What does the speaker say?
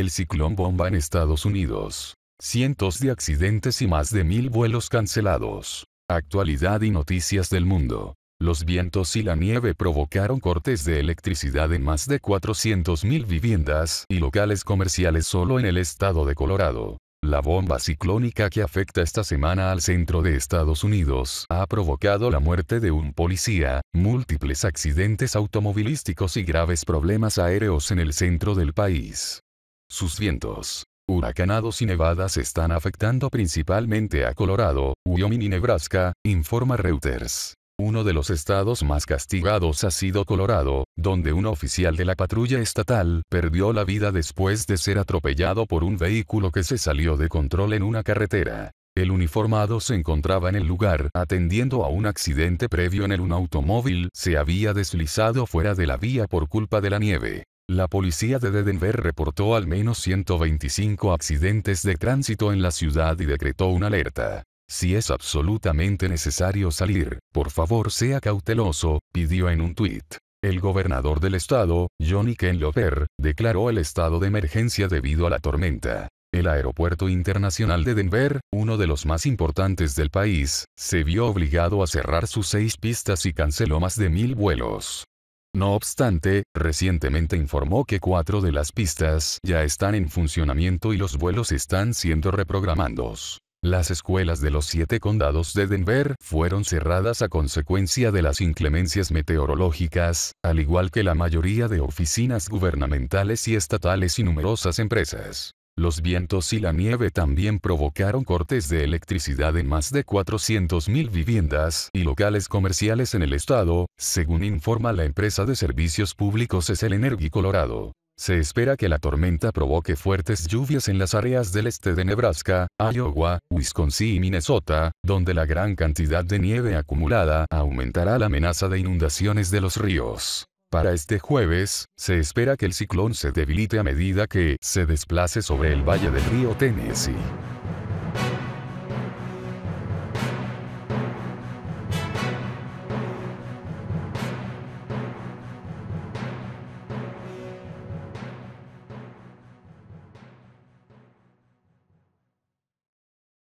el ciclón bomba en Estados Unidos. Cientos de accidentes y más de mil vuelos cancelados. Actualidad y noticias del mundo. Los vientos y la nieve provocaron cortes de electricidad en más de 400.000 viviendas y locales comerciales solo en el estado de Colorado. La bomba ciclónica que afecta esta semana al centro de Estados Unidos ha provocado la muerte de un policía, múltiples accidentes automovilísticos y graves problemas aéreos en el centro del país. Sus vientos huracanados y nevadas están afectando principalmente a Colorado, Wyoming y Nebraska, informa Reuters. Uno de los estados más castigados ha sido Colorado, donde un oficial de la patrulla estatal perdió la vida después de ser atropellado por un vehículo que se salió de control en una carretera. El uniformado se encontraba en el lugar atendiendo a un accidente previo en el un automóvil se había deslizado fuera de la vía por culpa de la nieve. La policía de Denver reportó al menos 125 accidentes de tránsito en la ciudad y decretó una alerta. Si es absolutamente necesario salir, por favor sea cauteloso, pidió en un tuit. El gobernador del estado, Johnny Ken declaró el estado de emergencia debido a la tormenta. El aeropuerto internacional de Denver, uno de los más importantes del país, se vio obligado a cerrar sus seis pistas y canceló más de mil vuelos. No obstante, recientemente informó que cuatro de las pistas ya están en funcionamiento y los vuelos están siendo reprogramados. Las escuelas de los siete condados de Denver fueron cerradas a consecuencia de las inclemencias meteorológicas, al igual que la mayoría de oficinas gubernamentales y estatales y numerosas empresas. Los vientos y la nieve también provocaron cortes de electricidad en más de 400.000 viviendas y locales comerciales en el estado, según informa la empresa de servicios públicos es el Energy Colorado. Se espera que la tormenta provoque fuertes lluvias en las áreas del este de Nebraska, Iowa, Wisconsin y Minnesota, donde la gran cantidad de nieve acumulada aumentará la amenaza de inundaciones de los ríos. Para este jueves, se espera que el ciclón se debilite a medida que se desplace sobre el valle del río Tennessee.